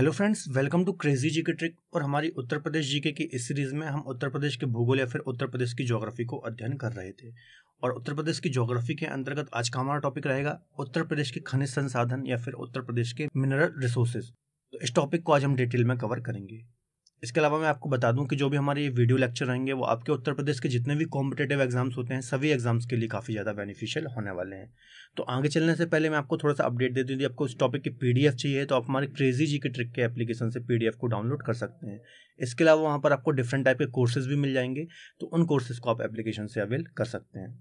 hello friends welcome to crazy G K trick और हमारी उत्तर प्रदेश GK की इस सीरीज में हम उत्तर प्रदेश के भूगोल या फिर उत्तर प्रदेश की ज्योग्राफी को अध्ययन कर रहे थे और उत्तर प्रदेश की ज्योग्राफी के अंतर्गत आज का हमारा टॉपिक रहेगा उत्तर प्रदेश के खनिज संसाधन या फिर उत्तर प्रदेश के मिनरल रिसोर्सेज तो इस टॉपिक को आज हम डिटेल में कवर करेंगे इसके अलावा मैं आपको बता दूं कि जो भी हमारे ये वीडियो लेक्चर रहेंगे वो आपके उत्तर प्रदेश के जितने भी कॉम्पिटेटिव एग्जाम्स होते हैं सभी एग्जाम्स के लिए काफ़ी ज़्यादा बेनिफिशियल होने वाले हैं तो आगे चलने से पहले मैं आपको थोड़ा सा अपडेट दे दूँ यदि आपको इस टॉपिक की पी चाहिए तो आप हमारे क्रेजी जी के ट्रिक के एप्लीकेशन से पी को डाउनलोड कर सकते हैं इसके अलावा वहाँ पर आपको डिफरेंट टाइप के कोर्सेज भी मिल जाएंगे तो उन कोर्सेज़ को आप एप्लीकेशन से अवेल कर सकते हैं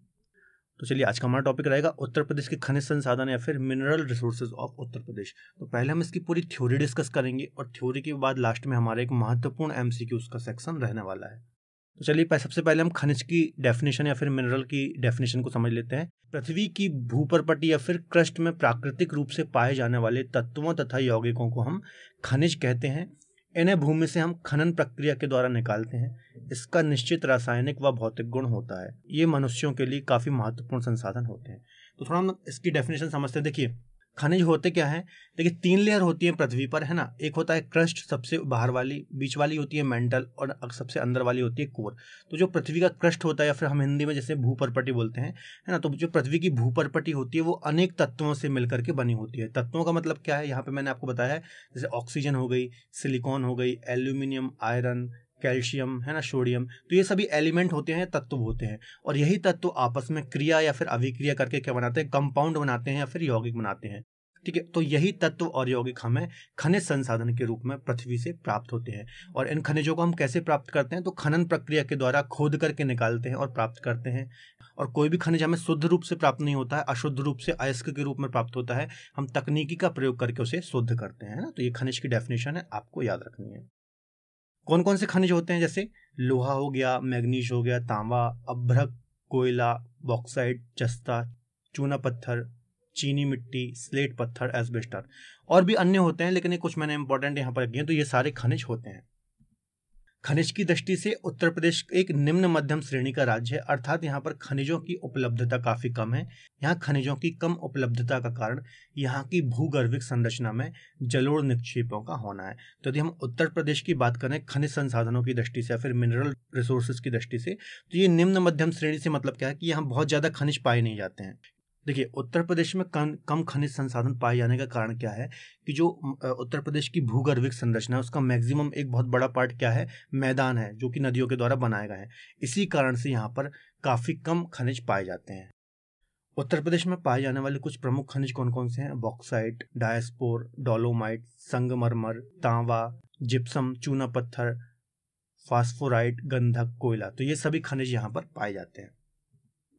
तो चलिए आज का हमारा टॉपिक रहेगा उत्तर प्रदेश के खनिज संसाधन या फिर mineral resources of Uttar Pradesh तो पहले हम इसकी पूरी थ्योरी डिस्कस करेंगे और थ्योरी के बाद लास्ट में हमारा एक महत्वपूर्ण एम उसका सेक्शन रहने वाला है तो चलिए सबसे पहले हम खनिज की डेफिनेशन या फिर मिनरल की डेफिनेशन को समझ लेते हैं पृथ्वी की भूपरपट्टी या फिर क्रस्ट में प्राकृतिक रूप से पाए जाने वाले तत्वों तथा यौगिकों को हम खनिज कहते हैं इन्हें भूमि से हम खनन प्रक्रिया के द्वारा निकालते हैं इसका निश्चित रासायनिक व भौतिक गुण होता है ये मनुष्यों के लिए काफ़ी महत्वपूर्ण संसाधन होते हैं तो थोड़ा हम इसकी डेफिनेशन समझते हैं देखिए खनिज होते क्या है देखिए तीन लेयर होती है पृथ्वी पर है ना एक होता है क्रस्ट सबसे बाहर वाली बीच वाली होती है मेंटल और सबसे अंदर वाली होती है कोर तो जो पृथ्वी का क्रस्ट होता है या फिर हम हिंदी में जैसे भूपरपटी बोलते हैं है ना तो जो पृथ्वी की भूपरपटी होती है वो अनेक तत्वों से मिलकर के बनी होती है तत्वों का मतलब क्या है यहाँ पर मैंने आपको बताया है जैसे ऑक्सीजन हो गई सिलिकॉन हो गई एल्यूमिनियम आयरन कैल्शियम है ना सोडियम तो ये सभी एलिमेंट होते हैं तत्व होते हैं और यही तत्व आपस में क्रिया या फिर अभिक्रिया करके क्या बनाते हैं कंपाउंड बनाते हैं या फिर यौगिक बनाते हैं ठीक है तो यही तत्व और यौगिक हमें खनिज संसाधन के रूप में पृथ्वी से प्राप्त होते हैं और इन खनिजों को हम कैसे प्राप्त करते हैं तो खनन प्रक्रिया के द्वारा खोद करके निकालते हैं और प्राप्त करते हैं और कोई भी खनिज हमें शुद्ध रूप से प्राप्त नहीं होता है अशुद्ध रूप से अयस्क के रूप में प्राप्त होता है हम तकनीकी का प्रयोग करके उसे शुद्ध करते हैं ना तो ये खनिज की डेफिनेशन है आपको याद रखनी है कौन कौन से खनिज होते हैं जैसे लोहा हो गया मैग्नीज हो गया तांबा अभ्रक कोयला बॉक्साइड जस्ता चूना पत्थर चीनी मिट्टी स्लेट पत्थर एस्बेस्टर और भी अन्य होते हैं लेकिन ये कुछ मैंने इंपॉर्टेंट यहाँ पर किए तो ये सारे खनिज होते हैं खनिज की दृष्टि से उत्तर प्रदेश एक निम्न मध्यम श्रेणी का राज्य है अर्थात यहाँ पर खनिजों की उपलब्धता काफी कम है यहाँ खनिजों की कम उपलब्धता का कारण यहाँ की भूगर्भिक संरचना में जलोड़ निक्षेपों का होना है तो यदि हम उत्तर प्रदेश की बात करें खनिज संसाधनों की दृष्टि से या फिर मिनरल रिसोर्सेज की दृष्टि से तो ये निम्न मध्यम श्रेणी से मतलब क्या है कि यहाँ बहुत ज्यादा खनिज पाए नहीं जाते हैं देखिए उत्तर प्रदेश में कम कम खनिज संसाधन पाए जाने का कारण क्या है कि जो उत्तर प्रदेश की भूगर्भिक संरचना है उसका मैक्सिमम एक बहुत बड़ा पार्ट क्या है मैदान है जो कि नदियों के द्वारा बनाए गए हैं इसी कारण से यहाँ पर काफ़ी कम खनिज पाए जाते हैं उत्तर प्रदेश में पाए जाने वाले कुछ प्रमुख खनिज कौन कौन से हैं बॉक्साइट डायस्पोर डोलोमाइट संगमरमर तांवा जिप्सम चूना पत्थर फास्फोराइट गंधक कोयला तो ये सभी खनिज यहाँ पर पाए जाते हैं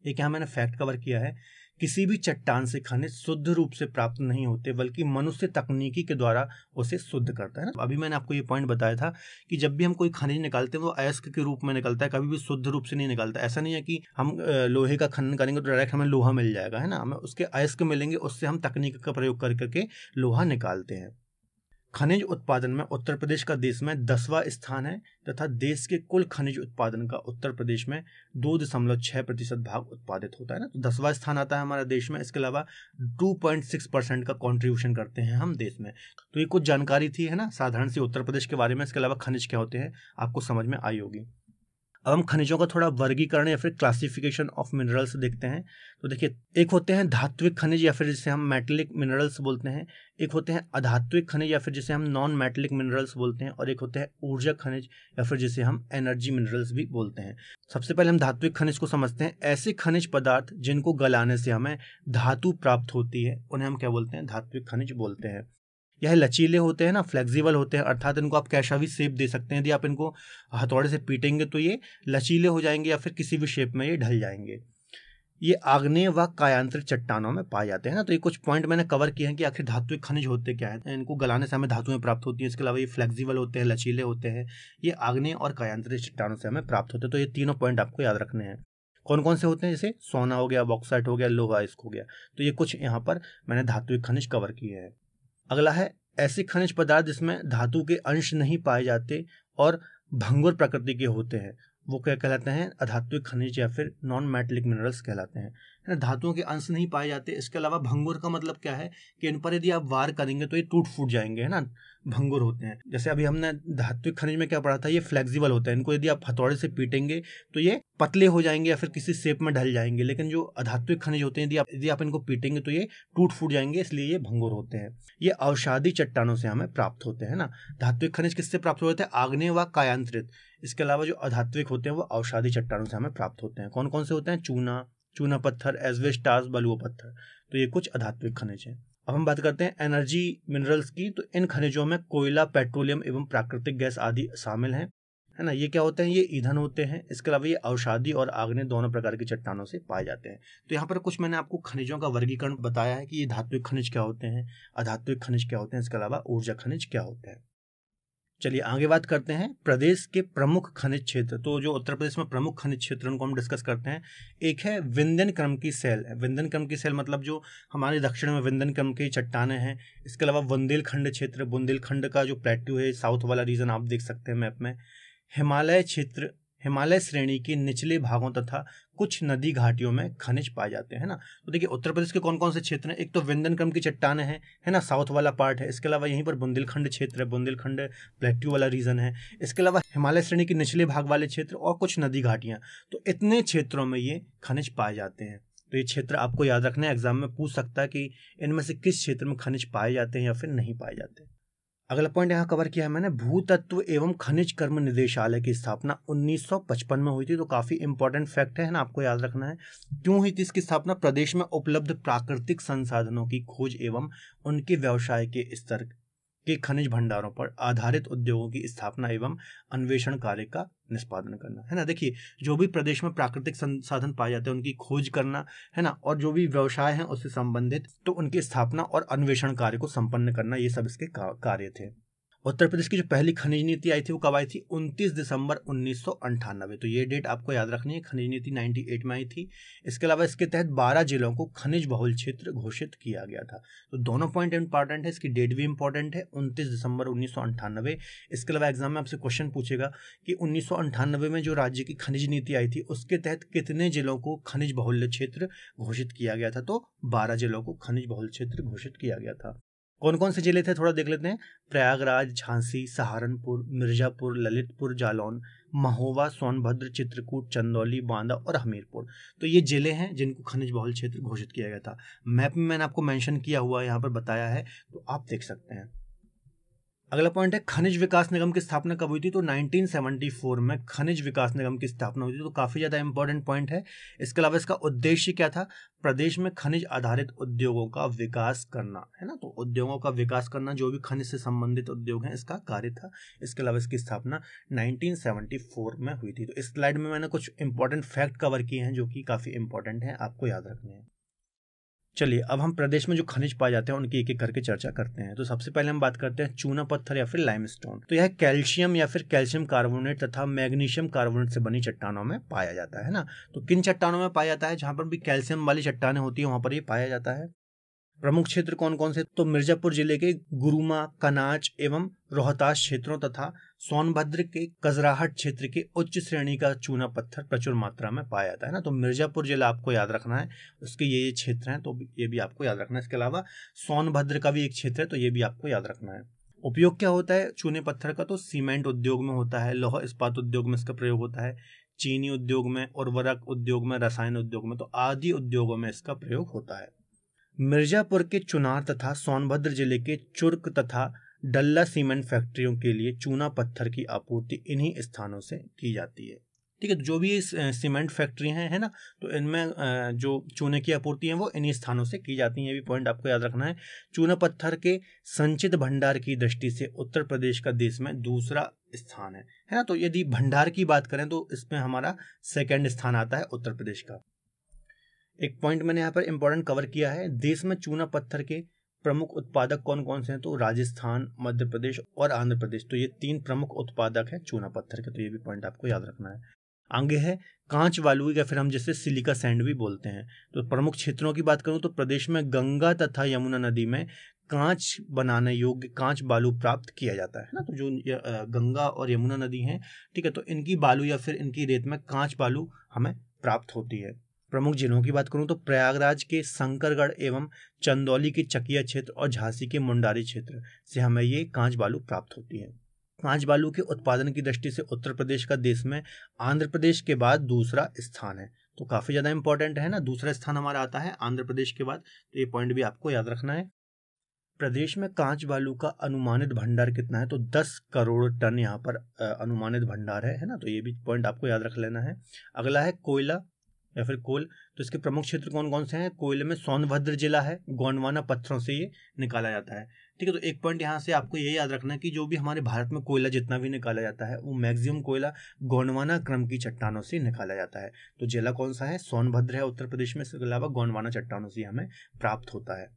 एक यहाँ मैंने फैक्ट कवर किया है किसी भी चट्टान से खनिज शुद्ध रूप से प्राप्त नहीं होते बल्कि मनुष्य तकनीकी के द्वारा उसे शुद्ध करता है ना अभी मैंने आपको ये पॉइंट बताया था कि जब भी हम कोई खनिज निकालते हैं वो अयस्क के रूप में निकलता है कभी भी शुद्ध रूप से नहीं निकलता ऐसा नहीं है कि हम लोहे का खनन करेंगे तो डायरेक्ट हमें लोहा मिल जाएगा है ना हमें उसके अयस्क मिलेंगे उससे हम तकनीक का प्रयोग कर करके लोहा निकालते हैं खनिज उत्पादन में उत्तर प्रदेश का देश में दसवां स्थान है तथा देश के कुल खनिज उत्पादन का उत्तर प्रदेश में दो दशमलव छह प्रतिशत भाग उत्पादित होता है ना तो दसवां स्थान आता है हमारे देश में इसके अलावा टू पॉइंट सिक्स परसेंट का कंट्रीब्यूशन करते हैं हम देश में तो ये कुछ जानकारी थी है ना साधारण सी उत्तर प्रदेश के बारे में इसके अलावा खनिज क्या होते हैं आपको समझ में आई होगी अब हम खनिजों का थोड़ा वर्गीकरण या फिर क्लासिफिकेशन ऑफ मिनरल्स देखते हैं तो देखिए एक होते हैं धात्विक खनिज या फिर जिसे हम मेटलिक मिनरल्स बोलते हैं एक होते हैं अधात्विक खनिज या फिर जिसे हम नॉन मेटलिक मिनरल्स बोलते हैं और एक होते हैं ऊर्जा खनिज या फिर जिसे हम एनर्जी मिनरल्स भी बोलते हैं सबसे पहले हम धात्विक खनिज को समझते हैं ऐसे खनिज पदार्थ जिनको गलाने से हमें धातु प्राप्त होती है उन्हें हम क्या बोलते हैं धात्विक खनिज बोलते हैं यह लचीले होते हैं ना फ्लेक्सिबल होते हैं अर्थात इनको आप कैसा भी शेप दे सकते हैं यदि आप इनको हथौड़े से पीटेंगे तो ये लचीले हो जाएंगे या फिर किसी भी शेप में ये ढल जाएंगे ये आग्नेय व कायांत्रिक चट्टानों में पाए जाते हैं ना तो ये कुछ पॉइंट मैंने कवर किए हैं कि आखिर धातु खनिज होते क्या है इनको गलाने से हमें धातुएं प्राप्त होती हैं इसके अलावा ये फ्लेक्सिबल होते हैं लचीले होते हैं ये आग्नेय और कायांत्रिक चट्टानों से हमें प्राप्त होते हैं तो ये तीनों पॉइंट आपको याद रखने हैं कौन कौन से होते हैं जैसे सोना हो गया बॉक्साइट हो गया लोहा इसक हो गया तो ये कुछ यहाँ पर मैंने धातु खनिज कवर किए हैं अगला है ऐसे खनिज पदार्थ जिसमें धातु के अंश नहीं पाए जाते और भंगुर प्रकृति के होते हैं वो क्या कहलाते हैं अधात्विक खनिज या फिर नॉन मेटलिक मिनरल्स कहलाते हैं है ना धातुओं के अंश नहीं पाए जाते इसके अलावा भंगुर का मतलब क्या है कि इन पर यदि आप वार करेंगे तो ये टूट फूट जाएंगे है ना भंगुर होते हैं जैसे अभी हमने धात्विक खनिज में क्या पढ़ा था ये फ्लेक्सिबल होता है इनको यदि आप हथौड़े से पीटेंगे तो ये पतले हो जाएंगे या फिर किसी शेप में ढल जाएंगे लेकिन जो अधात्विक खनिज होते हैं यदि आप यदि आप इनको पीटेंगे तो ये टूट फूट जाएंगे इसलिए ये भंगुर होते हैं ये अवसादी चट्टानों से हमें प्राप्त होते हैं ना धात्विक खनिज किससे प्राप्त होते हैं आग्ने व कायांत्रित इसके अलावा जो अधात्विक होते हैं वो अवसादी चट्टानों से हमें प्राप्त होते हैं कौन कौन से होते हैं चूना चूना पत्थर एजवेस्टास बलुआ पत्थर तो ये कुछ अधात्विक खनिज हैं अब हम बात करते हैं एनर्जी मिनरल्स की तो इन खनिजों में कोयला पेट्रोलियम एवं प्राकृतिक गैस आदि शामिल हैं है ना ये क्या होते हैं ये ईंधन होते हैं इसके अलावा ये अवसादी और आग्ने दोनों प्रकार की चट्टानों से पाए जाते हैं तो यहाँ पर कुछ मैंने आपको खनिजों का वर्गीकरण बताया है कि ये धात्विक खनिज क्या होते हैं अधात्विक खनिज क्या होते हैं इसके अलावा ऊर्जा खनिज क्या होते हैं चलिए आगे बात करते हैं प्रदेश के प्रमुख खनिज क्षेत्र तो जो उत्तर प्रदेश में प्रमुख खनिज क्षेत्र उनको हम डिस्कस करते हैं एक है विंध्यन क्रम की सेल विंध्यन क्रम की सेल मतलब जो हमारे दक्षिण में विंध्यन क्रम की चट्टाने हैं इसके अलावा बुंदेलखंड क्षेत्र बुंदेलखंड का जो प्लेट्यू है साउथ वाला रीजन आप देख सकते हैं मैप में हिमालय क्षेत्र हिमालय श्रेणी के निचले भागों तथा कुछ नदी घाटियों में खनिज पाए जाते हैं ना तो देखिए उत्तर प्रदेश के कौन कौन से क्षेत्र हैं एक तो क्रम की चट्टान है है ना साउथ वाला पार्ट है इसके अलावा यहीं पर बुंदेलखंड क्षेत्र है बुंदेलखंड प्लेट्यू वाला रीजन है इसके अलावा हिमालय श्रेणी के निचले भाग वाले क्षेत्र और कुछ नदी घाटियाँ तो इतने क्षेत्रों में ये खनिज पाए जाते हैं तो ये क्षेत्र आपको याद रखना है एग्जाम में पूछ सकता है कि इनमें से किस क्षेत्र में खनिज पाए जाते हैं या फिर नहीं पाए जाते अगला पॉइंट यहाँ कवर किया है मैंने भूतत्व एवं खनिज कर्म निदेशालय की स्थापना 1955 में हुई थी तो काफ़ी इंपॉर्टेंट फैक्ट है ना आपको याद रखना है क्यों हुई थी इसकी स्थापना प्रदेश में उपलब्ध प्राकृतिक संसाधनों की खोज एवं उनके व्यवसाय के स्तर के खनिज भंडारों पर आधारित उद्योगों की स्थापना एवं अन्वेषण कार्य का निष्पादन करना है ना देखिए जो भी प्रदेश में प्राकृतिक संसाधन पाए जाते हैं उनकी खोज करना है ना और जो भी व्यवसाय है उससे संबंधित तो उनकी स्थापना और अन्वेषण कार्य को संपन्न करना ये सब इसके कार्य थे उत्तर प्रदेश की जो पहली खनिज नीति आई थी वो कब आई थी 29 दिसंबर उन्नीस तो ये डेट आपको याद रखनी है खनिज नीति 98 में आई थी इसके अलावा इसके तहत 12 जिलों को खनिज बहुल क्षेत्र घोषित किया गया था तो दोनों पॉइंट इंपॉर्टेंट है इसकी डेट भी इंपॉर्टेंट है 29 दिसंबर उन्नीस इसके अलावा एग्जाम में आपसे क्वेश्चन पूछेगा कि उन्नीस में जो राज्य की खनिज नीति आई थी उसके तहत कितने जिलों को खनिज बहुल्य क्षेत्र घोषित किया गया था तो बारह जिलों को खनिज बहुल क्षेत्र घोषित किया गया था कौन कौन से जिले थे थोड़ा देख लेते हैं प्रयागराज झांसी सहारनपुर मिर्जापुर ललितपुर जालौन महोवा सोनभद्र चित्रकूट चंदौली बांदा और हमीरपुर तो ये जिले हैं जिनको खनिज बहुल क्षेत्र घोषित किया गया था मैप में मैंने आपको मेंशन किया हुआ यहाँ पर बताया है तो आप देख सकते हैं अगला पॉइंट है खनिज विकास निगम की स्थापना कब हुई थी तो 1974 में खनिज विकास निगम की स्थापना हुई थी तो काफ़ी ज़्यादा इंपॉर्टेंट पॉइंट है इसके अलावा इसका उद्देश्य क्या था प्रदेश में खनिज आधारित उद्योगों का विकास करना है ना तो उद्योगों का विकास करना जो भी खनिज से संबंधित उद्योग हैं इसका कार्य था इसके अलावा इसकी स्थापना नाइनटीन में हुई थी तो इस स्लाइड में मैंने कुछ इंपॉर्टेंट फैक्ट कवर किए हैं जो कि काफ़ी इंपॉर्टेंट हैं आपको याद रखने हैं चलिए अब हम प्रदेश में जो खनिज पाए जाते हैं उनकी एक एक करके चर्चा करते हैं तो सबसे पहले हम बात करते हैं चूना पत्थर या फिर लाइमस्टोन तो यह कैल्शियम या फिर कैल्शियम कार्बोनेट तथा मैग्नीशियम कार्बोनेट से बनी चट्टानों में पाया जाता है ना तो किन चट्टानों में पाया जाता है जहां पर भी कैल्शियम वाली चट्टाने होती है वहां पर ये पाया जाता है प्रमुख क्षेत्र कौन कौन से तो मिर्जापुर जिले के गुरुमा कनाच एवं रोहतास क्षेत्रों तथा सोनभद्र के कजराहट क्षेत्र के उच्च श्रेणी का चूना पत्थर प्रचुर मात्रा में पाया जाता है ना तो मिर्जापुर जिला आपको याद रखना है उसके ये ये क्षेत्र हैं तो ये भी आपको याद रखना है इसके अलावा सोनभद्र का भी एक क्षेत्र है तो ये भी आपको याद रखना है उपयोग क्या होता है चूने पत्थर का तो सीमेंट उद्योग में होता है लोह इस्पात उद्योग में इसका प्रयोग होता है चीनी उद्योग में उर्वरक उद्योग में रसायन उद्योग में तो आदि उद्योगों में इसका प्रयोग होता है मिर्जापुर के चुनार तथा सोनभद्र जिले के चुर्क तथा डल्ला सीमेंट फैक्ट्रियों के लिए चूना पत्थर की आपूर्ति इन्हीं स्थानों से की जाती है ठीक है तो जो भी सीमेंट फैक्ट्री हैं है ना तो इनमें जो चूने की आपूर्ति है वो इन्हीं स्थानों से की जाती है ये भी पॉइंट आपको याद रखना है चूना पत्थर के संचित भंडार की दृष्टि से उत्तर प्रदेश का देश में दूसरा स्थान है है ना तो यदि भंडार की बात करें तो इसमें हमारा सेकेंड स्थान आता है उत्तर प्रदेश का एक पॉइंट मैंने यहाँ पर इम्पोर्टेंट कवर किया है देश में चूना पत्थर के प्रमुख उत्पादक कौन कौन से हैं तो राजस्थान मध्य प्रदेश और आंध्र प्रदेश तो ये तीन प्रमुख उत्पादक हैं चूना पत्थर के तो ये भी पॉइंट आपको याद रखना है आगे है कांच वालू या फिर हम जैसे सिलिका सैंड भी बोलते हैं तो प्रमुख क्षेत्रों की बात करूँ तो प्रदेश में गंगा तथा यमुना नदी में कांच बनाने योग्य कांच बालू प्राप्त किया जाता है ना तो जो गंगा और यमुना नदी हैं ठीक है तो इनकी बालू या फिर इनकी रेत में कांच बालू हमें प्राप्त होती है प्रमुख जिलों की बात करूं तो प्रयागराज के शंकरगढ़ एवं चंदौली के चकिया क्षेत्र और झांसी के मुंडारी क्षेत्र से हमें ये कांच बालू प्राप्त होती है कांच बालू के उत्पादन की दृष्टि से उत्तर प्रदेश का देश में आंध्र प्रदेश के बाद दूसरा स्थान है तो काफ़ी ज़्यादा इंपॉर्टेंट है ना दूसरा स्थान हमारा आता है आंध्र प्रदेश के बाद तो ये पॉइंट भी आपको याद रखना है प्रदेश में कांच बालू का अनुमानित भंडार कितना है तो 10 करोड़ टन यहाँ पर अनुमानित भंडार है है ना तो ये भी पॉइंट आपको याद रख लेना है अगला है कोयला या फिर कोल तो इसके प्रमुख क्षेत्र कौन कौन से हैं कोयले में सोनभद्र जिला है गोंडवाना पत्थरों से ये निकाला जाता है ठीक है तो एक पॉइंट यहाँ से आपको ये याद रखना है कि जो भी हमारे भारत में कोयला जितना भी निकाला जाता है वो मैक्सिमम कोयला गोंडवाना क्रम की चट्टानों से निकाला जाता है तो जिला कौन सा है सोनभद्र है उत्तर प्रदेश में इसके अलावा गोंडवाना चट्टानों से हमें प्राप्त होता है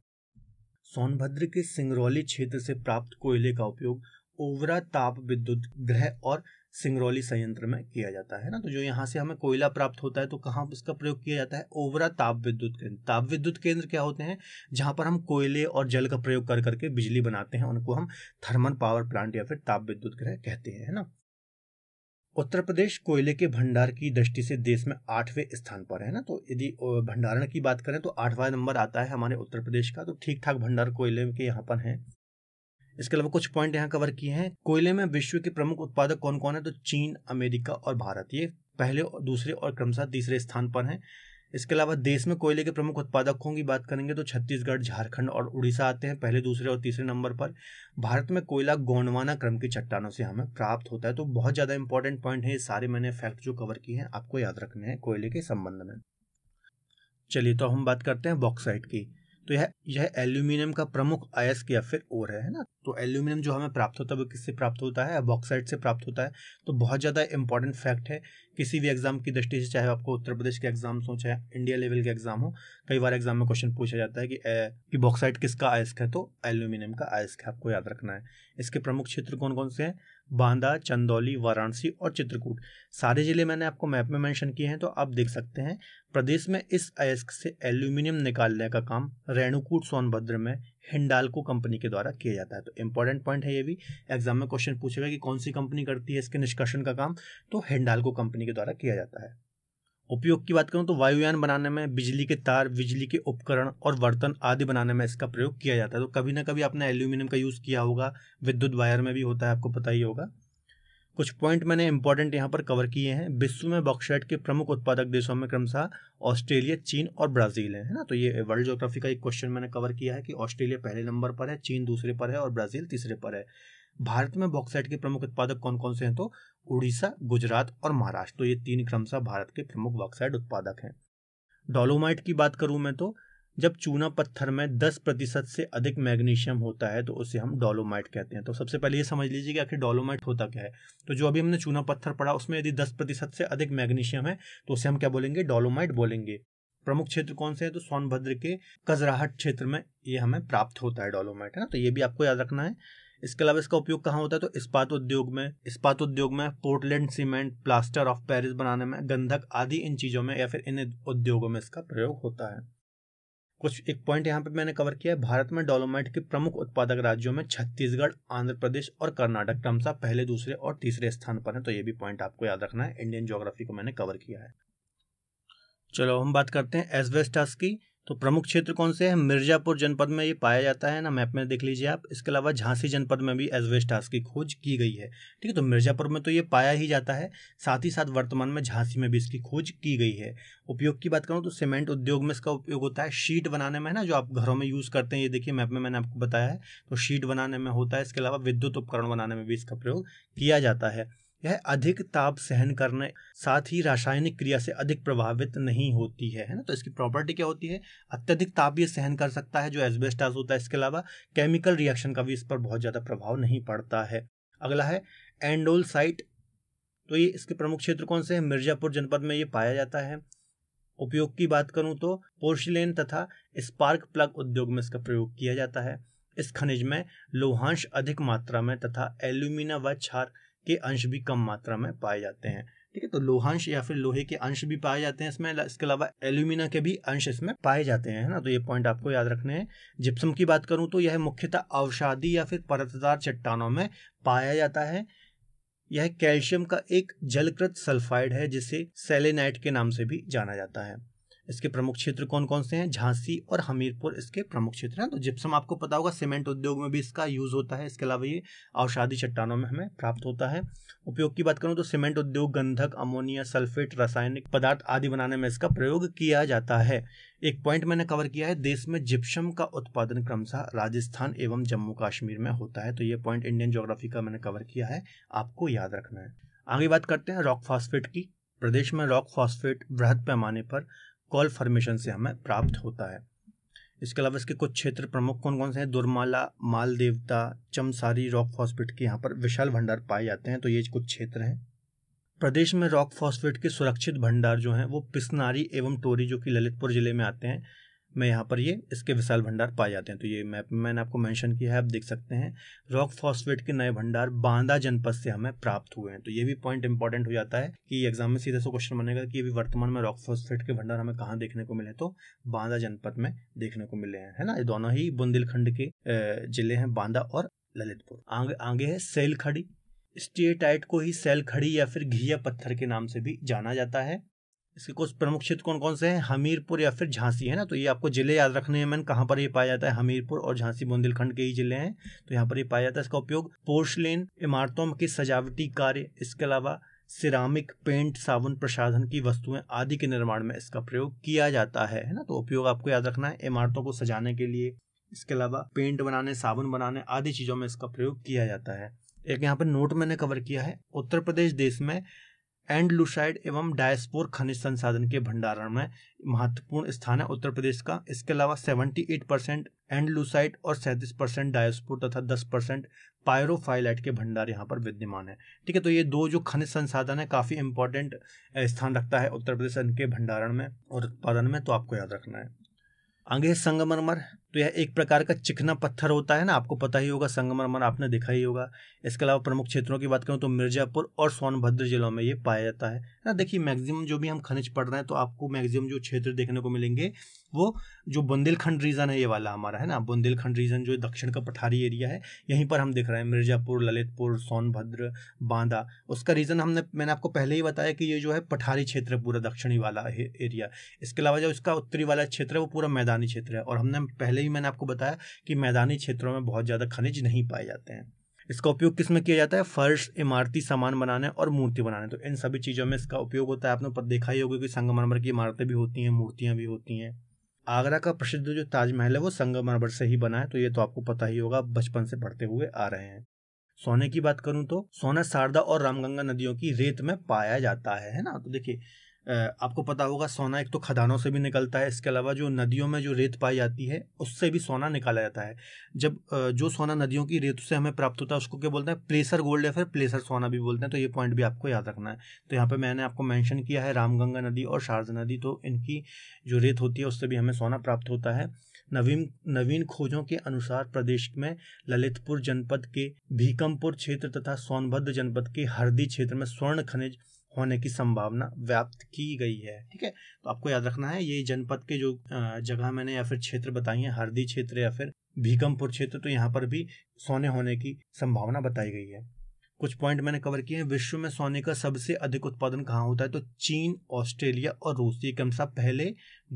सोनभद्र के सिंगरौली क्षेत्र से प्राप्त कोयले का उपयोग ओवरा ताप विद्युत ग्रह और सिंगरौली संयंत्र में किया जाता है ना तो जो यहाँ से हमें कोयला प्राप्त होता है तो कहाँ इसका प्रयोग किया जाता है ओवरा ताप विद्युत केंद्र ताप विद्युत केंद्र क्या होते हैं जहाँ पर हम कोयले और जल का प्रयोग कर करके बिजली बनाते हैं उनको हम थर्मल पावर प्लांट या फिर ताप विद्युत ग्रह कहते हैं ना उत्तर प्रदेश कोयले के भंडार की दृष्टि से देश में आठवें स्थान पर है ना तो यदि भंडारण की बात करें तो आठवां नंबर आता है हमारे उत्तर प्रदेश का तो ठीक ठाक भंडार कोयले के यहाँ पर है इसके अलावा कुछ पॉइंट यहाँ कवर किए हैं कोयले में विश्व के प्रमुख उत्पादक कौन कौन है तो चीन अमेरिका और भारत ये पहले दूसरे और क्रमशः तीसरे स्थान पर हैं इसके अलावा देश में कोयले के प्रमुख उत्पादकों की बात करेंगे तो छत्तीसगढ़ झारखंड और उड़ीसा आते हैं पहले दूसरे और तीसरे नंबर पर भारत में कोयला गोंडवाना क्रम की चट्टानों से हमें प्राप्त होता है तो बहुत ज़्यादा इंपॉर्टेंट पॉइंट है ये सारे मैंने फैक्ट जो कवर किए हैं आपको याद रखने हैं कोयले के संबंध में चलिए तो हम बात करते हैं बॉक्साइट की तो यह यह एल्यूमिनियम का प्रमुख अयस्क या फिर ओर है ना तो एल्यूमिनियम जो हमें प्राप्त होता है वो किससे प्राप्त होता है बॉक्साइड से प्राप्त होता है तो बहुत ज़्यादा इंपॉर्टेंट फैक्ट है किसी भी एग्जाम की दृष्टि से चाहे आपको उत्तर प्रदेश के एग्जाम्स हो चाहे इंडिया लेवल के एग्जाम हो कई बार एग्जाम में क्वेश्चन पूछा जाता है कि ए, कि बॉक्साइड किसका आयस्क है तो एल्यूमिनियम का आयस्क है आपको याद रखना है इसके प्रमुख क्षेत्र कौन कौन से हैं बांदा चंदौली वाराणसी और चित्रकूट सारे ज़िले मैंने आपको मैप में मेंशन किए हैं तो आप देख सकते हैं प्रदेश में इस अयस्क से एल्यूमिनियम निकालने का काम रेणुकूट सोनभद्र में हिंडालको कंपनी के द्वारा किया जाता है तो इंपॉर्टेंट पॉइंट है ये भी एग्जाम में क्वेश्चन पूछेगा कि कौन सी कंपनी करती है इसके निष्कर्षण का काम तो हिंडालको कंपनी के द्वारा किया जाता है उपयोग की बात करूँ तो वायुयान बनाने में बिजली के तार बिजली के उपकरण और बर्तन आदि बनाने में इसका प्रयोग किया जाता है तो कभी ना कभी आपने एल्यूमिनियम का यूज़ किया होगा विद्युत वायर में भी होता है आपको पता ही होगा कुछ पॉइंट मैंने इंपॉर्टेंट यहाँ पर कवर किए हैं विश्व में बॉक्साइट के प्रमुख उत्पादक देशों में क्रमशः ऑस्ट्रेलिया चीन और ब्राज़ील है ना तो ये वर्ल्ड जोग्राफी का एक क्वेश्चन मैंने कवर किया है कि ऑस्ट्रेलिया पहले नंबर पर है चीन दूसरे पर है और ब्राज़ील तीसरे पर है भारत में बॉक्साइट के प्रमुख उत्पादक कौन कौन से हैं तो उड़ीसा गुजरात और महाराष्ट्र तो ये तीन क्रमशः भारत के प्रमुख बॉक्साइड उत्पादक हैं डोलोमाइट की बात करूं मैं तो जब चूना पत्थर में 10 प्रतिशत से अधिक मैग्नीशियम होता है तो उसे हम डोलोमाइट कहते हैं तो सबसे पहले ये समझ लीजिए कि आखिर डोलोमाइट होता क्या है तो जो अभी हमने चूना पत्थर पड़ा उसमें यदि 10 प्रतिशत से अधिक मैग्नीशियम है तो उसे हम क्या बोलेंगे डोलोमाइट बोलेंगे प्रमुख क्षेत्र कौन से है तो सोनभद्र के कजराहट क्षेत्र में ये हमें प्राप्त होता है डोलोमाइट है ना तो ये भी आपको याद रखना है इसके अलावा इसका उपयोग कहाँ होता है तो इस्पात उद्योग में इस्पात उद्योग में Portland cement plaster of Paris बनाने में गंधक आदि इन चीज़ों में या फिर इन उद्योगों में इसका प्रयोग होता है कुछ एक पॉइंट यहाँ पे मैंने कवर किया है भारत में डोलोमाइट के प्रमुख उत्पादक राज्यों में छत्तीसगढ़ आंध्र प्रदेश और कर्नाटक क्रमशः पहले दूसरे और तीसरे स्थान पर हैं तो ये भी पॉइंट आपको याद रखना है इंडियन ज्योग्राफी को मैंने कवर किया है चलो हम बात करते हैं एस्बेस्टस की तो प्रमुख क्षेत्र कौन से हैं मिर्ज़ापुर जनपद में ये पाया जाता है ना मैप में देख लीजिए आप इसके अलावा झांसी जनपद में भी एजवेस्टास की खोज की गई है ठीक है तो मिर्ज़ापुर में तो ये पाया ही जाता है साथ ही साथ वर्तमान में झांसी में भी इसकी खोज की गई है उपयोग की बात करूँ तो सीमेंट उद्योग में इसका उपयोग होता है शीट बनाने में ना जो आप घरों में यूज़ करते हैं ये देखिए मैप में मैंने आपको बताया है तो शीट बनाने में होता है इसके अलावा विद्युत उपकरण बनाने में भी इसका प्रयोग किया जाता है यह अधिक ताप सहन करने साथ ही रासायनिक क्रिया से अधिक प्रभावित नहीं होती है है ना तो इसकी प्रॉपर्टी क्या होती है अत्यधिक ताप यह सहन कर सकता है जो एसबेस्टास होता है इसके अलावा केमिकल रिएक्शन का भी इस पर बहुत ज़्यादा प्रभाव नहीं पड़ता है अगला है एंडोल साइट तो ये इसके प्रमुख क्षेत्र कौन से हैं मिर्जापुर जनपद में ये पाया जाता है उपयोग की बात करूं तो पोर्शिलेन तथा स्पार्क प्लग उद्योग में इसका प्रयोग किया जाता है इस खनिज में लोहांश अधिक मात्रा में तथा एल्यूमिना व क्षार के अंश भी कम मात्रा में पाए जाते हैं ठीक है तो लोहांश या फिर लोहे के अंश भी पाए जाते हैं इसमें इसके अलावा एल्यूमिना के भी अंश इसमें पाए जाते हैं ना तो ये पॉइंट आपको याद रखने हैं जिप्सम की बात करूं तो यह मुख्यतः अवसादी या फिर परतदार चट्टानों में पाया जाता है यह कैल्शियम का एक जलकृत सल्फाइड है जिसे सेलेनाइट के नाम से भी जाना जाता है इसके प्रमुख क्षेत्र कौन कौन से हैं झांसी और हमीरपुर इसके प्रमुख क्षेत्र हैं तो जिप्सम आपको पता होगा सीमेंट उद्योग में भी इसका यूज़ होता है इसके अलावा ये अवसादी चट्टानों में हमें प्राप्त होता है उपयोग की बात करूँ तो सीमेंट उद्योग गंधक अमोनिया सल्फेट रासायनिक पदार्थ आदि बनाने में इसका प्रयोग किया जाता है एक पॉइंट मैंने कवर किया है देश में जिप्सम का उत्पादन क्रमशः राजस्थान एवं जम्मू कश्मीर में होता है तो ये पॉइंट इंडियन ज्योग्राफी का मैंने कवर किया है आपको याद रखना है आगे बात करते हैं रॉक फॉस्फेट की प्रदेश में रॉक फॉस्फेट बृहद पैमाने पर कॉल फॉर्मेशन से हमें प्राप्त होता है इसके अलावा इसके कुछ क्षेत्र प्रमुख कौन कौन से हैं दुर्माला माल देवता चमसारी रॉक फॉस्फेट के यहाँ पर विशाल भंडार पाए जाते हैं तो ये कुछ क्षेत्र हैं प्रदेश में रॉक फॉस्फेट के सुरक्षित भंडार जो हैं वो पिसनारी एवं टोरी जो कि ललितपुर जिले में आते हैं में यहाँ पर ये इसके विशाल भंडार पाए जाते हैं तो ये मैप में मैंने आपको मेंशन किया है आप देख सकते हैं रॉक फॉस्फेट के नए भंडार बांदा जनपद से हमें प्राप्त हुए हैं तो ये भी पॉइंट इंपॉर्टेंट हो जाता है कि एग्जाम में सीधे से क्वेश्चन बनेगा कि अभी वर्तमान में रॉक फॉस्फेट के भंडार हमें कहाँ देखने को मिले तो बांदा जनपद में देखने को मिले हैं है ना ये दोनों ही बुंदेलखंड के जिले हैं बांदा और ललितपुर आगे आगे है सेल खड़ी स्टेटाइट को ही सेल खड़ी या फिर घिया पत्थर के नाम से भी जाना जाता है इसके कुछ प्रमुख क्षेत्र कौन कौन से हैं हमीरपुर या फिर झांसी है ना तो ये आपको जिले याद रखने हैं मैन कहाँ पर ये पाया जाता है हमीरपुर और झांसी बुंदेलखंड के ही जिले हैं तो यहाँ पर ये पाया जाता है इसका उपयोग पोर्शलेन इमारतों की सजावटी कार्य इसके अलावा सिरामिक पेंट साबुन प्रसाधन की वस्तुएं आदि के निर्माण में इसका प्रयोग किया जाता है ना तो उपयोग आपको याद रखना है इमारतों को सजाने के लिए इसके अलावा पेंट बनाने साबुन बनाने आदि चीजों में इसका प्रयोग किया जाता है एक यहाँ पर नोट मैंने कवर किया है उत्तर प्रदेश देश में एंड लुसाइड एवं डायस्पोर खनिज संसाधन के भंडारण में महत्वपूर्ण स्थान है उत्तर प्रदेश का इसके अलावा 78 परसेंट एंड लुसाइड और 37 परसेंट डायस्पोर तथा 10 परसेंट पायरोफाइलाइट के भंडार यहाँ पर विद्यमान है ठीक है तो ये दो जो खनिज संसाधन है काफ़ी इंपॉर्टेंट स्थान रखता है उत्तर प्रदेश के भंडारण में और उत्पादन में तो आपको याद रखना है आगे संगमरमर तो यह एक प्रकार का चिकना पत्थर होता है ना आपको पता ही होगा संगमरमर आपने देखा ही होगा इसके अलावा प्रमुख क्षेत्रों की बात करूँ तो मिर्जापुर और सोनभद्र जिलों में ये पाया जाता है ना देखिए मैक्सिमम जो भी हम खनिज पढ़ रहे हैं तो आपको मैक्सिमम जो क्षेत्र देखने को मिलेंगे वो जो बुंदेलखंड रीजन है ये वाला हमारा है ना बुंदेलखंड रीजन जो दक्षिण का पठारी एरिया है यहीं पर हम देख रहे हैं मिर्जापुर ललितपुर सोनभद्र बांदा उसका रीजन हमने मैंने आपको पहले ही बताया कि ये जो है पठारी क्षेत्र पूरा दक्षिणी वाला एरिया इसके अलावा जो इसका उत्तरी वाला क्षेत्र है वो पूरा मैदानी क्षेत्र है और हमने पहले ही मैंने आपको बताया कि मैदानी क्षेत्रों में बहुत ज़्यादा खनिज नहीं पाए जाते हैं इसका उपयोग किस में किया जाता है फर्श इमारती सामान बनाने और मूर्ति बनाने तो इन सभी चीज़ों में इसका उपयोग होता है आपने देखा ही होगा कि संगमरमर की इमारतें भी होती हैं मूर्तियाँ भी होती हैं आगरा का प्रसिद्ध जो ताजमहल है वो संगमरमर से ही बना है तो ये तो आपको पता ही होगा बचपन से पढ़ते हुए आ रहे हैं सोने की बात करूं तो सोना शारदा और रामगंगा नदियों की रेत में पाया जाता है है ना तो देखिए आपको पता होगा सोना एक तो खदानों से भी निकलता है इसके अलावा जो नदियों में जो रेत पाई जाती है उससे भी सोना निकाला जाता है जब जो सोना नदियों की रेत से हमें प्राप्त होता है उसको क्या बोलते हैं प्लेसर गोल्ड या फिर प्लेसर सोना भी बोलते हैं तो ये पॉइंट भी आपको याद रखना है तो यहाँ पर मैंने आपको मैंशन किया है रामगंगा नदी और शारदा नदी तो इनकी जो रेत होती है उससे भी हमें सोना प्राप्त होता है नवीन नवीन खोजों के अनुसार प्रदेश में ललितपुर जनपद के भीकमपुर क्षेत्र तथा सोनभद्र जनपद के हरदी क्षेत्र में स्वर्ण खनिज होने की संभावना व्याप्त की गई है ठीक है तो आपको याद रखना है ये जनपद के जो जगह मैंने या फिर क्षेत्र बताई है हरदी क्षेत्र या फिर भीकमपुर क्षेत्र तो यहाँ पर भी सोने होने की संभावना बताई गई है कुछ पॉइंट मैंने कवर किए हैं विश्व में सोने का सबसे अधिक उत्पादन कहाँ होता है तो चीन ऑस्ट्रेलिया और रूस ये क्रमशः पहले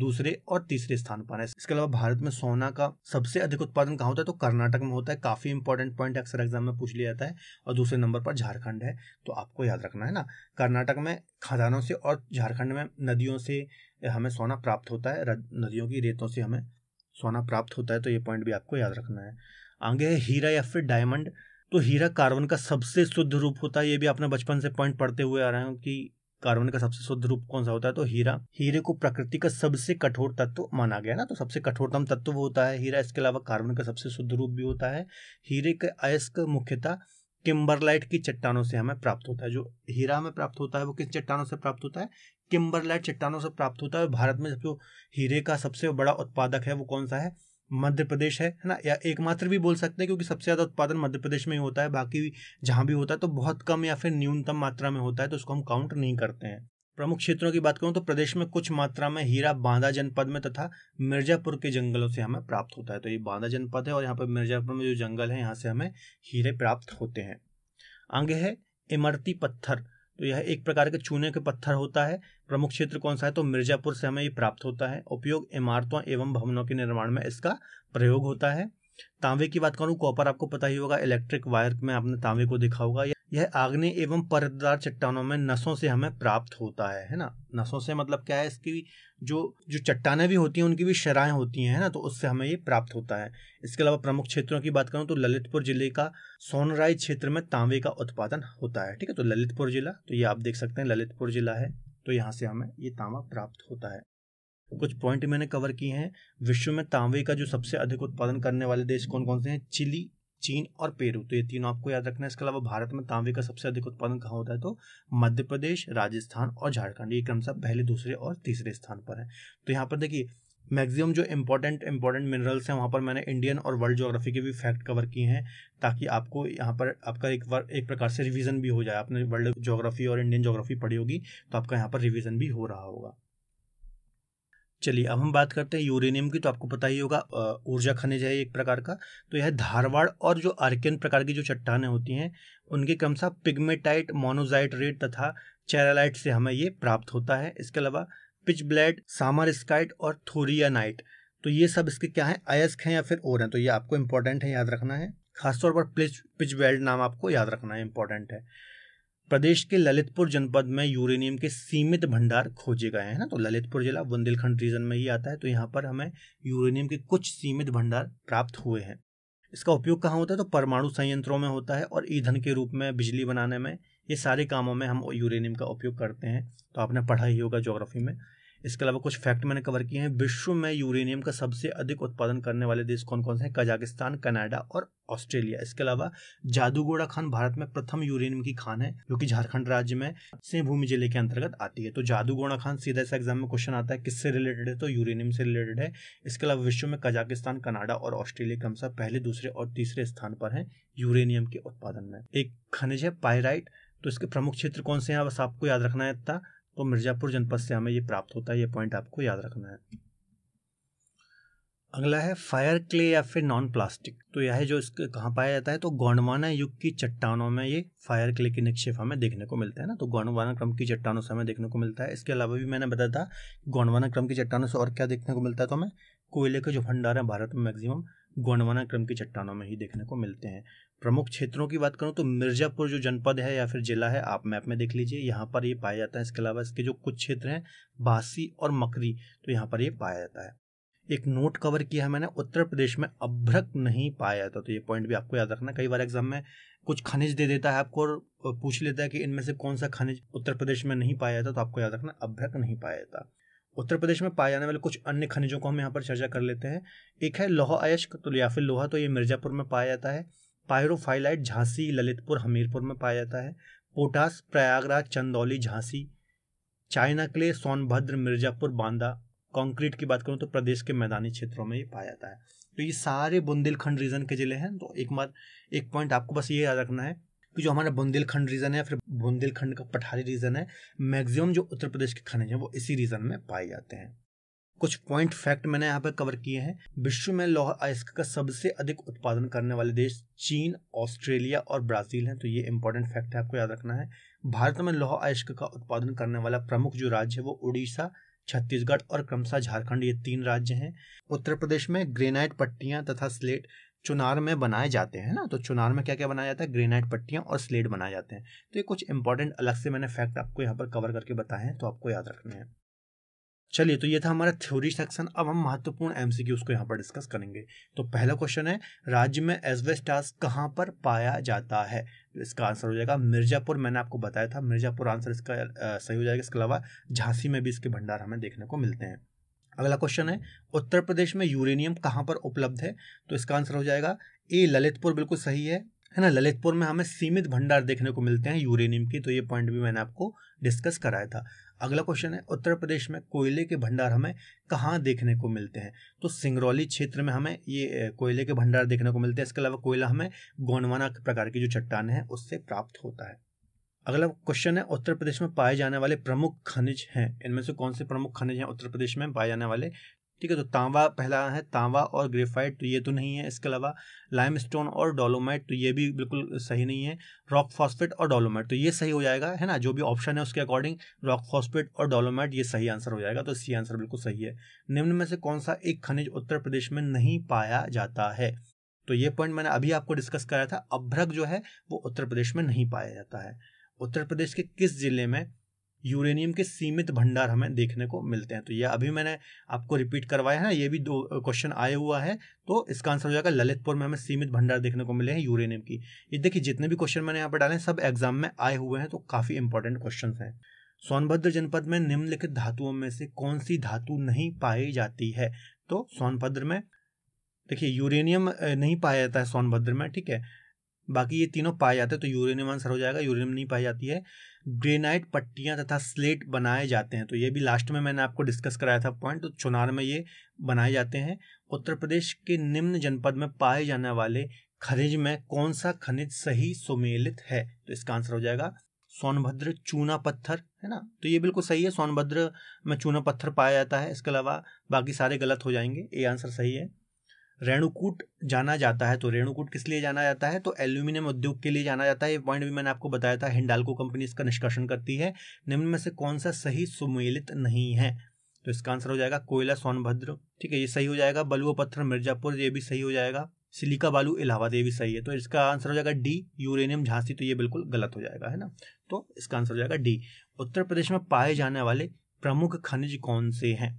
दूसरे और तीसरे स्थान पर है इसके अलावा भारत में सोना का सबसे अधिक उत्पादन कहाँ होता है तो कर्नाटक में होता है काफी इंपॉर्टेंट पॉइंट अक्सर एग्जाम में पूछ लिया जाता है और दूसरे नंबर पर झारखंड है तो आपको याद रखना है ना कर्नाटक में खदानों से और झारखंड में नदियों से हमें सोना प्राप्त होता है नदियों की रेतों से हमें सोना प्राप्त होता है तो ये पॉइंट भी आपको याद रखना है आगे है हीरा या फिर डायमंड तो हीरा कार्बन का सबसे शुद्ध रूप होता है ये भी आपने बचपन से पॉइंट पढ़ते हुए आ रहे हो कि कार्बन का सबसे शुद्ध रूप कौन सा होता है तो हीरा हीरे को प्रकृति का सबसे कठोर तत्व माना गया ना तो सबसे कठोरतम तत्व वो होता है हीरा इसके अलावा कार्बन का सबसे शुद्ध रूप भी होता है हीरे के अयस्क मुख्यतः किम्बरलाइट की चट्टानों से हमें प्राप्त होता है जो हीरा हमें प्राप्त होता है वो किस चट्टानों से प्राप्त होता है किम्बरलाइट चट्टानों से प्राप्त होता है भारत में जो हीरे का सबसे बड़ा उत्पादक है वो कौन सा है मध्य प्रदेश है है ना या एकमात्र भी बोल सकते हैं क्योंकि सबसे ज़्यादा उत्पादन मध्य प्रदेश में ही होता है बाकी जहाँ भी होता है तो बहुत कम या फिर न्यूनतम मात्रा में होता है तो उसको हम काउंट नहीं करते हैं प्रमुख क्षेत्रों की बात करूँ तो प्रदेश में कुछ मात्रा में हीरा बांदा जनपद में तथा मिर्जापुर के जंगलों से हमें प्राप्त होता है तो ये बांदा जनपद है और यहाँ पर मिर्जापुर में जो जंगल है यहाँ से हमें हीरे प्राप्त होते हैं आगे है इमरती पत्थर तो यह एक प्रकार के चूने के पत्थर होता है प्रमुख क्षेत्र कौन सा है तो मिर्जापुर से हमें ये प्राप्त होता है उपयोग इमारतों एवं भवनों के निर्माण में इसका प्रयोग होता है तांबे की बात करूँ कॉपर आपको पता ही होगा इलेक्ट्रिक वायर में आपने तांबे को देखा होगा यह आग्ने एवं परतदार चट्टानों में नसों से हमें प्राप्त होता है है ना नसों से मतलब क्या है इसकी जो जो चट्टाने भी होती हैं उनकी भी शराहें होती हैं है ना तो उससे हमें ये प्राप्त होता है इसके अलावा प्रमुख क्षेत्रों की बात करूँ तो ललितपुर जिले का सोनराय क्षेत्र में तांबे का उत्पादन होता है ठीक है तो ललितपुर जिला तो ये आप देख सकते हैं ललितपुर जिला है तो यहाँ से हमें ये तांबा प्राप्त होता है कुछ पॉइंट मैंने कवर किए हैं विश्व में तांबे का जो सबसे अधिक उत्पादन करने वाले देश कौन कौन से हैं चिली चीन और पेरू तो ये तीनों आपको याद रखना है इसके अलावा भारत में तांबे का सबसे अधिक उत्पादन कहाँ होता है तो मध्य प्रदेश राजस्थान और झारखंड ये क्रमशः पहले दूसरे और तीसरे स्थान पर है तो यहाँ पर देखिए मैक्सिमम जो इंपॉर्टेंट इंपॉर्टेंट मिनरल्स हैं वहाँ पर मैंने इंडियन और वर्ल्ड जोग्राफी के भी फैक्ट कवर किए हैं ताकि आपको यहाँ पर आपका एक वर, एक प्रकार से रिवीजन भी हो जाए आपने वर्ल्ड जोग्राफी और इंडियन जोग्राफी पढ़ी होगी तो आपका यहाँ पर रिवीजन भी हो रहा होगा चलिए अब हम बात करते हैं यूरेनियम की तो आपको पता ही होगा ऊर्जा खनिज है एक प्रकार का तो यह धारवाड़ और जो आर्कियन प्रकार की जो चट्टानें होती हैं उनके क्रमशः पिगमेटाइट मोनोजाइट रेट तथा चेरालाइट से हमें ये प्राप्त होता है इसके अलावा पिच ब्लैड सामर स्काइट और थोरियानाइट तो ये सब इसके क्या है अयस्क हैं या फिर और हैं तो ये आपको इंपॉर्टेंट है याद रखना है खासतौर पर पिच पिच बेल्ट नाम आपको याद रखना है इंपॉर्टेंट है प्रदेश के ललितपुर जनपद में यूरेनियम के सीमित भंडार खोजे गए हैं ना तो ललितपुर जिला बुंदेलखंड रीजन में ही आता है तो यहाँ पर हमें यूरेनियम के कुछ सीमित भंडार प्राप्त हुए हैं इसका उपयोग कहाँ होता है तो परमाणु संयंत्रों में होता है और ईंधन के रूप में बिजली बनाने में ये सारे कामों में हम यूरेनियम का उपयोग करते हैं तो आपने पढ़ा ही होगा ज्योग्राफी में इसके अलावा कुछ फैक्ट मैंने कवर किए हैं विश्व में यूरेनियम का सबसे अधिक उत्पादन करने वाले देश कौन कौन से हैं कजाकिस्तान कनाडा और ऑस्ट्रेलिया इसके अलावा जादूगोड़ा खान भारत में प्रथम यूरेनियम की खान है जो कि झारखंड राज्य में सिंहभूमि जिले के अंतर्गत आती है तो जादूगोड़ा खान सीधा सा एग्जाम में क्वेश्चन आता है किससे रिलेटेड है तो यूरेनियम से रिलेटेड है इसके अलावा विश्व में कजाकिस्तान कनाडा और ऑस्ट्रेलिया क्रमशः पहले दूसरे और तीसरे स्थान पर है यूरेनियम के उत्पादन में एक खनिज है पायराइट तो इसके प्रमुख क्षेत्र कौन से हैं बस आपको याद रखना है इतना तो मिर्ज़ापुर जनपद से हमें ये प्राप्त होता है ये पॉइंट आपको याद रखना है अगला है फायर क्ले या फिर नॉन प्लास्टिक तो यह है जो कहाँ पाया जाता है तो गौंडवाना युग की चट्टानों में ये फायर क्ले के निक्षेप हमें देखने को मिलता है ना तो गौंडवाना क्रम की चट्टानों से हमें देखने को मिलता है इसके अलावा भी मैंने बताया था गौंडवाना क्रम की चट्टानों से और क्या देखने को मिलता है तो हमें कोयले के जो भंडार हैं भारत में मैक्सिमम गोंडवाना क्रम की चट्टानों में ही देखने को मिलते हैं प्रमुख क्षेत्रों की बात करूँ तो मिर्ज़ापुर जो जनपद है या फिर जिला है आप मैप में देख लीजिए यहाँ पर ये पाया जाता है इसके अलावा इसके जो कुछ क्षेत्र हैं बासी और मकरी तो यहाँ पर ये पाया जाता है एक नोट कवर किया है मैंने उत्तर प्रदेश में अभ्रक नहीं पाया जाता तो ये पॉइंट भी आपको याद रखना कई बार एग्जाम में कुछ खनिज दे देता है आपको और पूछ लेता है कि इनमें से कौन सा खनिज उत्तर प्रदेश में नहीं पाया जाता तो आपको याद रखना अभ्रक नहीं पाया जाता उत्तर प्रदेश में पाए जाने वाले कुछ अन्य खनिजों को हम यहाँ पर चर्चा कर लेते हैं एक है लोहा अयस्क तो या फिर लोहा तो ये मिर्जापुर में पाया जाता है पायरोफाइलाइट झांसी ललितपुर हमीरपुर में पाया जाता है potash Prayagraj Chandauli Jhansi china clay Sonbhadra Mirzapur Banda concrete की बात करूँ तो प्रदेश के मैदानी क्षेत्रों में ये पाया जाता है तो ये सारे बुंदेलखंड रीजन के ज़िले हैं तो एक बार एक पॉइंट आपको बस ये याद रखना है कि जो हमारा बुंदेलखंड रीजन है फिर बुंदेलखंड का पठारी रीजन है मैक्सिमम जो उत्तर प्रदेश के खनिज हैं वो इसी रीजन में पाए जाते हैं कुछ पॉइंट फैक्ट मैंने यहाँ पर कवर किए हैं विश्व में लोहा अयस्क का सबसे अधिक उत्पादन करने वाले देश चीन ऑस्ट्रेलिया और ब्राजील हैं तो ये इंपॉर्टेंट फैक्ट है आपको याद रखना है भारत में लोहा अयस्क का उत्पादन करने वाला प्रमुख जो राज्य है वो उड़ीसा छत्तीसगढ़ और क्रमशः झारखंड ये तीन राज्य हैं उत्तर प्रदेश में ग्रेनाइट पट्टियां तथा स्लेट चुनार में बनाए जाते हैं ना तो चुनार में क्या क्या बनाया जाता है ग्रेनाइट पट्टियाँ और स्लेट बनाए जाते हैं तो ये कुछ इंपॉर्टेंट अलग से मैंने फैक्ट आपको यहाँ पर कवर करके बताए हैं तो आपको याद रखने हैं चलिए तो ये था हमारा थ्योरी सेक्शन अब हम महत्वपूर्ण एम सी को यहाँ पर डिस्कस करेंगे तो पहला क्वेश्चन है राज्य में एस्बेस्टास कहाँ पर पाया जाता है तो इसका आंसर हो जाएगा मिर्जापुर मैंने आपको बताया था मिर्जापुर आंसर इसका सही हो जाएगा इसके अलावा झांसी में भी इसके भंडार हमें देखने को मिलते हैं अगला क्वेश्चन है उत्तर प्रदेश में यूरेनियम कहाँ पर उपलब्ध है तो इसका आंसर हो जाएगा ए ललितपुर बिल्कुल सही है है ना ललितपुर में हमें सीमित भंडार देखने को मिलते हैं यूरेनियम की तो ये पॉइंट भी मैंने आपको डिस्कस कराया था अगला क्वेश्चन है उत्तर प्रदेश में कोयले के भंडार हमें कहाँ देखने को मिलते हैं तो सिंगरौली क्षेत्र में हमें ये कोयले के भंडार देखने को मिलते हैं इसके अलावा कोयला हमें गोंडवाना प्रकार की जो चट्टान है उससे प्राप्त होता है अगला क्वेश्चन है उत्तर प्रदेश में पाए जाने वाले प्रमुख खनिज हैं इनमें से कौन से प्रमुख खनिज हैं उत्तर प्रदेश में पाए जाने वाले ठीक है तो तांबा पहला है तांबा और ग्रेफाइट तो ये तो नहीं है इसके अलावा लाइमस्टोन और डोलोमाइट तो ये भी बिल्कुल सही नहीं है रॉक फॉस्फेट और डोलोमाइट तो ये सही हो जाएगा है ना जो भी ऑप्शन है उसके अकॉर्डिंग रॉक फॉस्फेट और डोलोमाइट ये सही आंसर हो जाएगा तो सी आंसर बिल्कुल सही है निम्न में से कौन सा एक खनिज उत्तर प्रदेश में नहीं पाया जाता है तो ये पॉइंट मैंने अभी आपको डिस्कस कराया था अभ्रक जो है वो उत्तर प्रदेश में नहीं पाया जाता है उत्तर प्रदेश के किस ज़िले में यूरेनियम के सीमित भंडार हमें देखने को मिलते हैं तो यह अभी मैंने आपको रिपीट करवाया है ये भी दो क्वेश्चन आए हुआ है तो इसका आंसर हो जाएगा ललितपुर में हमें सीमित भंडार देखने को मिले हैं यूरेनियम की ये देखिए जितने भी क्वेश्चन मैंने यहाँ पर डाले हैं सब एग्जाम में आए हुए हैं तो काफ़ी इंपॉर्टेंट क्वेश्चन हैं सोनभद्र जनपद में निम्नलिखित धातुओं में से कौन सी धातु नहीं पाई जाती है तो सोनभद्र में देखिए यूरेनियम नहीं पाया जाता है सोनभद्र में ठीक है बाकी ये तीनों पाए जाते हैं तो यूरेनियम आंसर हो जाएगा यूरेनियम नहीं पाई जाती है ग्रेनाइट पट्टियाँ तथा स्लेट बनाए जाते हैं तो ये भी लास्ट में मैंने आपको डिस्कस कराया था पॉइंट तो चुनार में ये बनाए जाते हैं उत्तर प्रदेश के निम्न जनपद में पाए जाने वाले खनिज में कौन सा खनिज सही सुमेलित है तो इसका आंसर हो जाएगा सोनभद्र चूना पत्थर है ना तो ये बिल्कुल सही है सोनभद्र में चूना पत्थर पाया जाता है इसके अलावा बाकी सारे गलत हो जाएंगे ये आंसर सही है रेणुकूट जाना जाता है तो रेणुकूट किस लिए जाना जाता है तो एल्यूमिनियम उद्योग के लिए जाना जाता है ये पॉइंट भी मैंने आपको बताया था हिंडालको कंपनी इसका निष्कर्षण करती है निम्न में से कौन सा सही सुमेलित नहीं है तो इसका आंसर हो जाएगा कोयला सोनभद्र ठीक है ये सही हो जाएगा बलुआ पत्थर मिर्जापुर ये भी सही हो जाएगा सिलिका बालू इलाहाबाद ये भी सही है तो इसका आंसर हो जाएगा डी यूरेनियम झांसी तो ये बिल्कुल गलत हो जाएगा है ना तो इसका आंसर हो जाएगा डी उत्तर प्रदेश में पाए जाने वाले प्रमुख खनिज कौन से हैं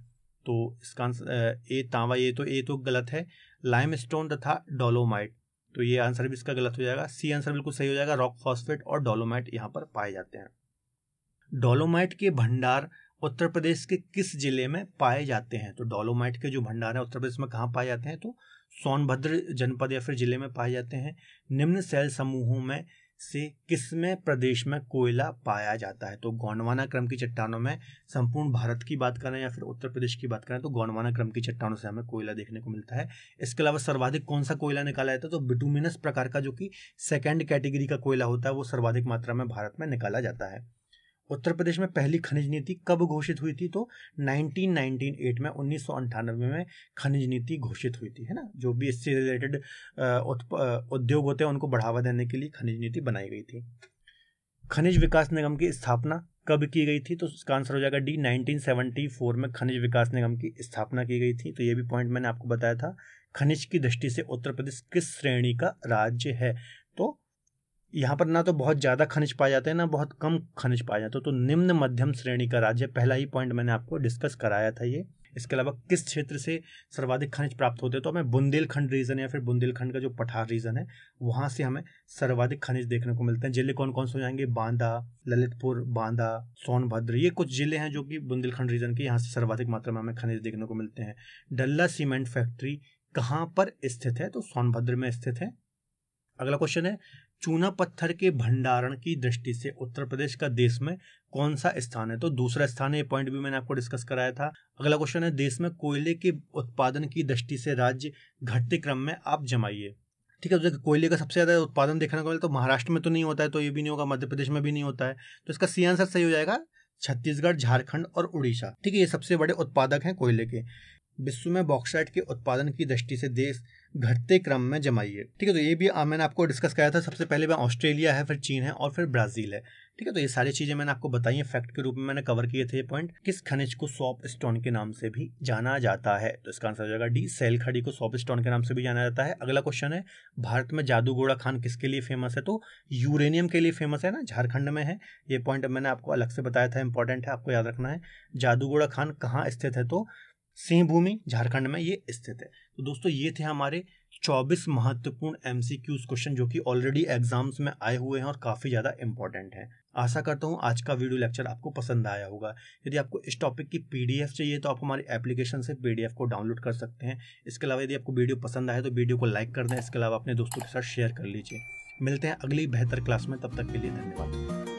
तो इसका आंसर ए तांबा ये तो ए तो गलत है लाइमस्टोन तथा डोलोमाइट तो ये आंसर भी इसका गलत हो जाएगा सी आंसर बिल्कुल सही हो जाएगा रॉक फॉस्फेट और डोलोमाइट यहाँ पर पाए जाते हैं डोलोमाइट के भंडार उत्तर प्रदेश के किस जिले में पाए जाते हैं तो डोलोमाइट के जो भंडार है उत्तर प्रदेश में कहाँ पाए जाते हैं तो सोनभद्र जनपद या फिर जिले में पाए जाते हैं निम्न सेल समूहों में से किसमें प्रदेश में कोयला पाया जाता है तो गौंडवाना क्रम की चट्टानों में संपूर्ण भारत की बात करें या फिर उत्तर प्रदेश की बात करें तो गौंडवाना क्रम की चट्टानों से हमें कोयला देखने को मिलता है इसके अलावा सर्वाधिक कौन सा कोयला निकाला जाता है तो बिटूमिनस प्रकार का जो कि सेकेंड कैटेगरी का कोयला होता है वो सर्वाधिक मात्रा में भारत में निकाला जाता है उत्तर प्रदेश में पहली खनिज नीति कब घोषित हुई थी तो 1998 में उन्नीस में खनिज नीति घोषित हुई थी है ना जो भी इससे रिलेटेड उद्योग होते हैं उनको बढ़ावा देने के लिए खनिज नीति बनाई गई थी खनिज विकास निगम की स्थापना कब की गई थी तो इसका आंसर हो जाएगा डी 1974 में खनिज विकास निगम की स्थापना की गई थी तो ये भी पॉइंट मैंने आपको बताया था खनिज की दृष्टि से उत्तर प्रदेश किस श्रेणी का राज्य है यहाँ पर ना तो बहुत ज़्यादा खनिज पाए जाते हैं ना बहुत कम खनिज पाए जाते हैं तो निम्न मध्यम श्रेणी का राज्य पहला ही पॉइंट मैंने आपको डिस्कस कराया था ये इसके अलावा किस क्षेत्र से सर्वाधिक खनिज प्राप्त होते हैं तो हमें बुंदेलखंड रीजन या फिर बुंदेलखंड का जो पठार रीजन है वहाँ से हमें सर्वाधिक खनिज देखने को मिलते हैं जिले कौन कौन से हो जाएंगे बांदा ललितपुर बांदा सोनभद्र ये कुछ जिले हैं जो कि बुंदेलखंड रीजन के यहाँ से सर्वाधिक मात्रा में हमें खनिज देखने को मिलते हैं डल्ला सीमेंट फैक्ट्री कहाँ पर स्थित है तो सोनभद्र में स्थित है अगला क्वेश्चन है चूना पत्थर के भंडारण की दृष्टि से उत्तर प्रदेश का देश में कौन सा स्थान है तो दूसरा स्थान है पॉइंट भी मैंने आपको डिस्कस कराया था अगला क्वेश्चन है देश में कोयले के उत्पादन की दृष्टि से राज्य घटते क्रम में आप जमाइए ठीक है तो कोयले का सबसे ज़्यादा उत्पादन देखने को मिले तो महाराष्ट्र में तो नहीं होता है तो ये भी नहीं होगा मध्य प्रदेश में भी नहीं होता है तो इसका सी आंसर सही हो जाएगा छत्तीसगढ़ झारखंड और उड़ीसा ठीक है ये सबसे बड़े उत्पादक हैं कोयले के विश्व में बॉक्साइट के उत्पादन की दृष्टि से देश घटते क्रम में जमाइए ठीक है तो ये भी मैंने आपको डिस्कस कराया था सबसे पहले मैं ऑस्ट्रेलिया है फिर चीन है और फिर ब्राज़ील है ठीक है तो ये सारी चीज़ें मैंने आपको बताई है फैक्ट के रूप में मैंने कवर किए थे ये पॉइंट किस खनिज को सॉप स्टोन के नाम से भी जाना जाता है तो इसका आंसर हो जाएगा डी सेल खड़ी को सॉप स्टोन के नाम से भी जाना जाता है अगला क्वेश्चन है भारत में जादू घोड़ा खान किसके लिए फेमस है तो यूरेनियम के लिए फेमस है ना झारखंड में है ये पॉइंट मैंने आपको अलग से बताया था इंपॉर्टेंट है आपको याद रखना है जादू घोड़ा खान कहाँ स्थित है तो सिंहभूमि झारखंड में ये स्थित है तो दोस्तों ये थे हमारे 24 महत्वपूर्ण एम क्वेश्चन जो कि ऑलरेडी एग्जाम्स में आए हुए हैं और काफ़ी ज़्यादा इंपॉर्टेंट हैं आशा करता हूँ आज का वीडियो लेक्चर आपको पसंद आया होगा यदि आपको इस टॉपिक की पीडीएफ चाहिए तो आप हमारी एप्लीकेशन से पीडीएफ को डाउनलोड कर सकते हैं इसके अलावा यदि आपको वीडियो पसंद आए तो वीडियो को लाइक कर दें इसके अलावा अपने दोस्तों के साथ शेयर कर लीजिए मिलते हैं अगली बेहतर क्लास में तब तक के लिए धन्यवाद